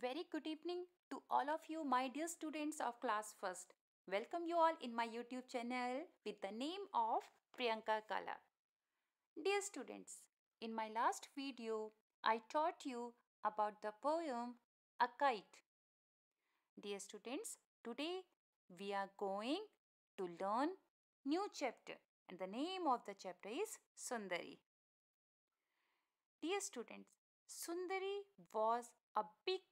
Very good evening to all of you my dear students of class first. Welcome you all in my YouTube channel with the name of Priyanka Kala. Dear students, in my last video, I taught you about the poem A Kite. Dear students, today we are going to learn new chapter and the name of the chapter is Sundari. Dear students, Sundari was a big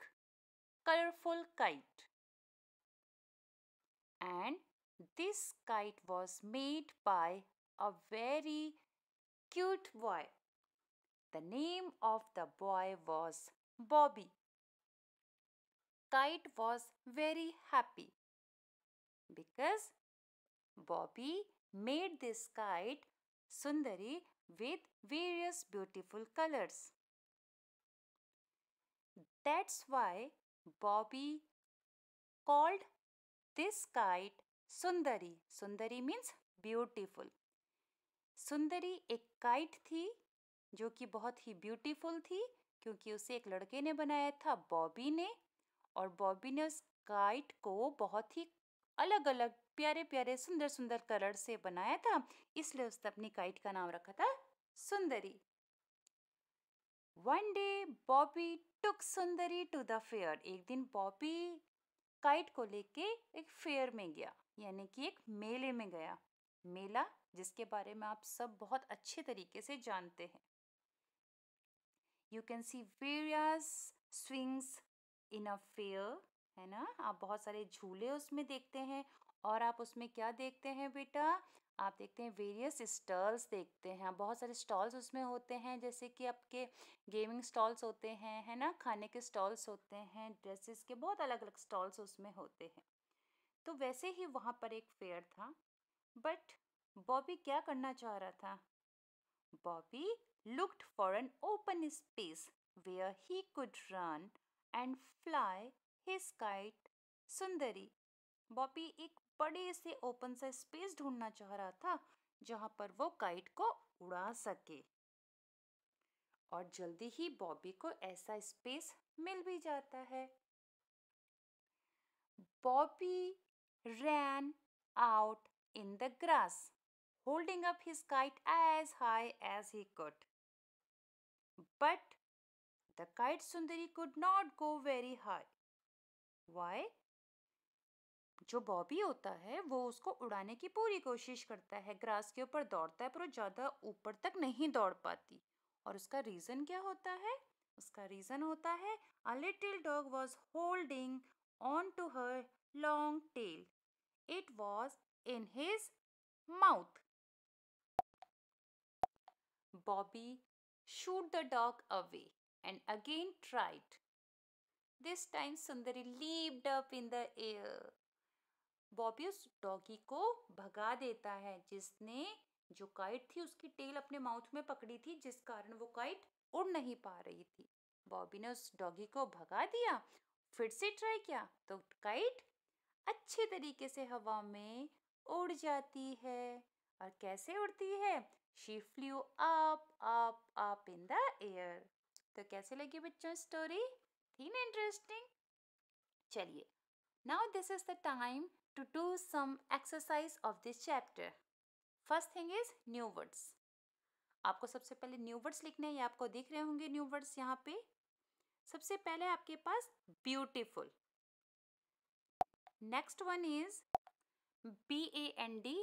colorful kite. And this kite was made by a very cute boy. The name of the boy was Bobby. Kite was very happy because Bobby made this kite Sundari with various beautiful colors. That's why Bobby called this kite Sundari. Sundari means beautiful. Sundari एक kite थी जो कि बहुत ही beautiful थी क्योंकि उसे एक लड़के ने बनाया था Bobby ने और Bobby ने उस काइट को बहुत ही अलग अलग प्यारे प्यारे सुंदर सुंदर कलर से बनाया था इसलिए उसने अपनी काइट का नाम रखा था सुंदरी वन डे बॉबी टुक सुंदरी टू द फेयर एक दिन बॉबी काइट को लेके एक फेयर में गया यानी कि एक मेले में गया मेला जिसके बारे में आप सब बहुत अच्छे तरीके से जानते हैं you can see various swings in a fair है ना आप बहुत सारे झूले उसमें देखते हैं और आप उसमें क्या देखते हैं बेटा आप देखते हैं वेरियस स्टॉल्स देखते हैं बहुत सारे स्टॉल्स उसमें होते हैं जैसे कि आपके गेमिंग स्टॉल्स होते हैं है ना खाने के स्टॉल्स होते हैं ड्रेसेस के बहुत अलग अलग स्टॉल्स उसमें होते हैं तो वैसे ही वहाँ पर एक फेयर था बट बॉबी क्या करना चाह रहा था Bobby looked for an open space where he could run and fly his Sundari Bobby एक बड़े से ओपन सा स्पेस ढूंढना चाह रहा था जहां पर वो काइट को उड़ा सके और जल्दी ही बॉबी को ऐसा स्पेस मिल भी जाता है Bobby ran out in the grass holding up his kite as high as he could but the kite Sundari could not go very high why जो बॉबी होता है वो उसको उड़ाने की पूरी कोशिश करता है ग्रास के ऊपर दौड़ता है पर वो ज़्यादा ऊपर तक नहीं दौड़ पाती और उसका रीज़न क्या होता है उसका रीज़न होता है a little dog was holding on to her long tail it was in his mouth Bobby shoot the dog away and again tried. This time Sundari leaped up in the air Bobby उस doggy को भगा देता है जिसने जो kite थी उसकी tell अपने माउथ में पकड़ी थी जिस कारण वो काइट उड़ नहीं पा रही थी बॉबी ने उस डॉगी को भगा दिया फिर से ट्राई किया तो काइट अच्छे तरीके से हवा में उड़ जाती है और कैसे उड़ती है she flew up up up in the air तो कैसे लगी बच्चों स्टोरी थी ना इंटरेस्टिंग चलिए now this is the time to do some exercise of this chapter. First thing is new words. आपको सबसे पहले न्यू वर्ड्स लिखने हैं ये आपको दिख रहे होंगे न्यू वर्ड्स यहाँ पे सबसे पहले आपके पास beautiful next one is B A N D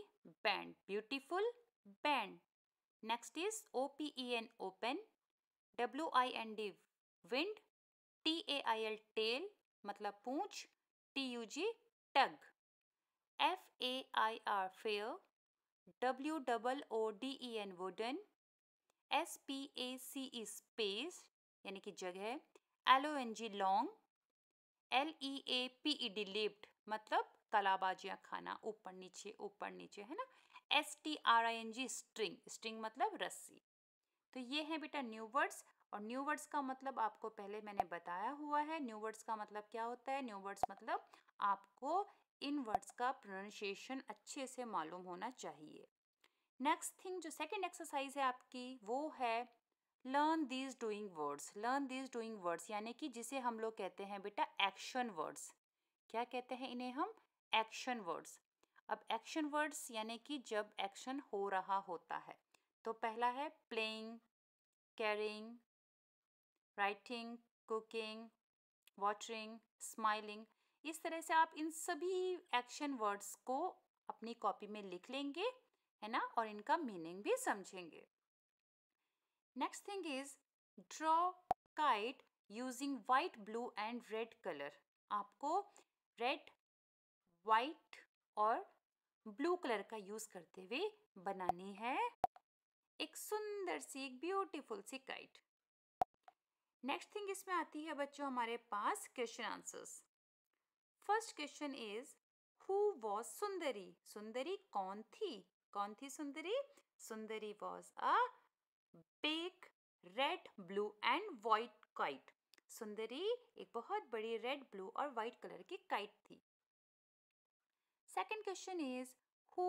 band beautiful band next is O P E N open W I N D wind T A I L tail मतलब पूंछ T U G tug F A I R fair W double O D E N wooden S P A C E space यानी कि जगह L O N G long L E A P E D leaped मतलब कलाबाजियाँ खाना ऊपर नीचे ऊपर नीचे है ना S T R I N G string string मतलब रस्सी तो ये है बेटा न्यू वर्ड्स और न्यू वर्ड्स का मतलब आपको पहले मैंने बताया हुआ है न्यू वर्ड्स का मतलब क्या होता है न्यू वर्ड्स मतलब आपको इन वर्ड्स का प्रोनाशिएशन अच्छे से मालूम होना चाहिए नेक्स्ट थिंग जो सेकेंड एक्सरसाइज है आपकी वो है learn these doing words learn these doing words यानी कि जिसे हम लोग कहते हैं बेटा एक्शन वर्ड्स क्या कहते हैं इन्हें हम एक्शन वर्ड्स अब एक्शन वर्ड्स यानी कि जब एक्शन हो रहा होता है तो पहला है playing carrying writing cooking watering smiling इस तरह से आप इन सभी एक्शन वर्ड्स को अपनी कॉपी में लिख लेंगे है ना और इनका मीनिंग भी समझेंगे next thing is draw kite using white blue and red colour आपको रेड वाइट और ब्लू कलर का यूज करते हुए बनानी है एक सुंदर सी एक ब्यूटीफुल सी काइट नेक्स्ट थिंग इसमें आती है बच्चों हमारे पास question answers first question is who was Sundari Sundari कौन थी कौन थी Sundari Sundari was a big red blue and white kite Sundari एक बहुत बड़ी रेड ब्लू और वाइट कलर की काइट थी second question is who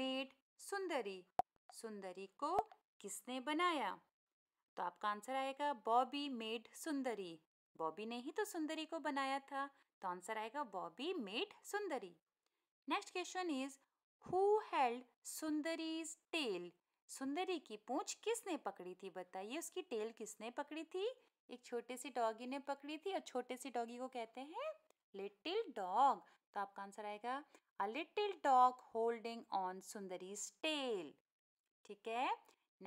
made Sundari Sundari को किसने बनाया तो आपका आंसर आएगा बॉबी मेड सुंदरी बॉबी ने ही तो सुंदरी को बनाया था तो आंसर आएगा Bobby made Sundari next question is who held Sundari's tail Sundari की पूंछ किसने पकड़ी थी बताइए उसकी टेल किसने पकड़ी थी एक छोटे सी डॉगी ने पकड़ी थी और छोटे सी डॉगी को कहते हैं लिटिल डॉग तो आपका आंसर आएगा a little dog holding on Sundari's tail ठीक है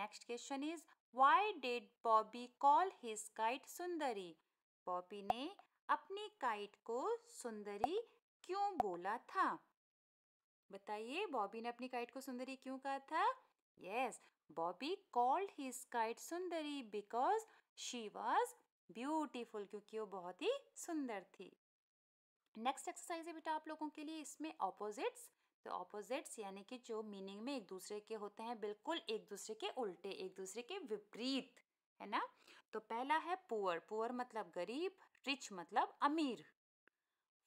next question is why did Bobby call his kite Sundari Bobby ने अपनी काइट को सुंदरी क्यों बोला था बताइए बॉबी ने अपनी काइट को सुंदरी क्यों कहा था yes Bobby called his kite Sundari because she was beautiful क्योंकि वो बहुत ही सुंदर थी नेक्स्ट एक्सरसाइज है बेटा आप लोगों के लिए इसमें ऑपोजिट्स तो ऑपोजिट्स यानी कि जो मीनिंग में एक दूसरे के होते हैं बिल्कुल एक दूसरे के उल्टे एक दूसरे के विपरीत है ना तो पहला है पुअर पुअर मतलब गरीब रिच मतलब अमीर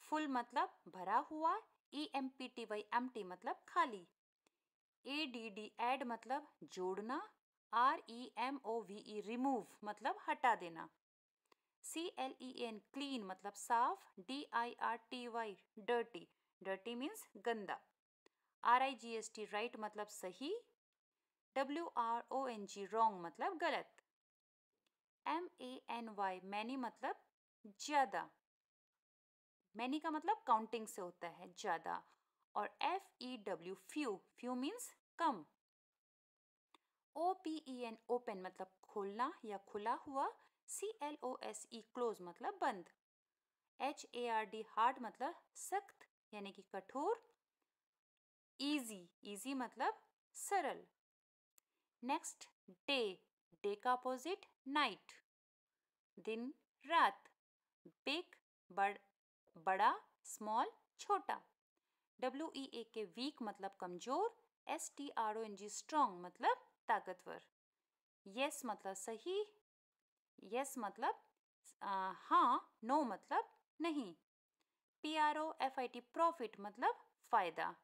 फुल मतलब भरा हुआ E M P T Y empty मतलब खाली ए डी डी एड मतलब जोड़ना R E M O V E remove मतलब हटा देना C L E N clean मतलब साफ D I R T Y dirty dirty means गंदा R I G H T right मतलब सही W R O N G wrong मतलब गलत M A N Y many मतलब ज़्यादा मैनी का मतलब काउंटिंग से होता है ज़्यादा और F E W few few means कम O P E N open मतलब खोलना या खुला हुआ C L O S E close मतलब बंद H A R D hard मतलब सख्त यानी कि कठोर इजी इजी मतलब सरल नेक्स्ट डे डे का अपोजिट नाइट दिन रात बिग बड़ बड़ा स्मॉल छोटा डब्ल्यू ई ए के वीक मतलब कमजोर S T R O N G strong मतलब ताकतवर यस मतलब सही यस मतलब आ, हाँ नो मतलब नहीं P R O F I T profit मतलब फ़ायदा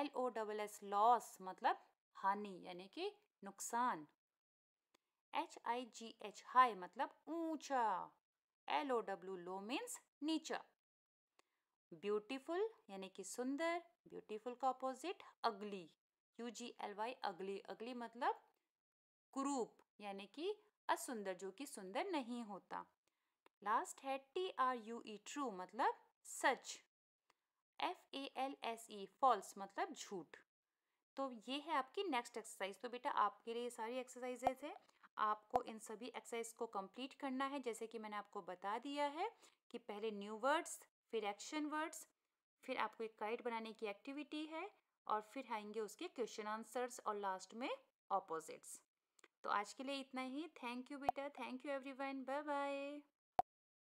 L O double S loss मतलब हानि यानी कि नुकसान H I G H high मतलब ऊंचा L O W low means नीचा ब्यूटीफुल यानी कि सुंदर ब्यूटीफुल का अपोजिट अगली यू जी एल वाई अगली अगली मतलब क्रूप यानी कि असुंदर जो कि सुंदर नहीं होता लास्ट है T R U E true मतलब सच F A L S E false मतलब झूठ तो ये है आपकी नेक्स्ट एक्सरसाइज तो बेटा आपके लिए सारी एक्सरसाइजेज है आपको इन सभी एक्सरसाइज को कंप्लीट करना है जैसे कि मैंने आपको बता दिया है कि पहले न्यू वर्ड्स फिर एक्शन वर्ड्स फिर आपको एक काइट बनाने की एक्टिविटी है और फिर आएंगे उसके क्वेश्चन आंसर्स और लास्ट में ऑपोजिट्स तो आज के लिए इतना ही थैंक यू बेटा thank you everyone bye bye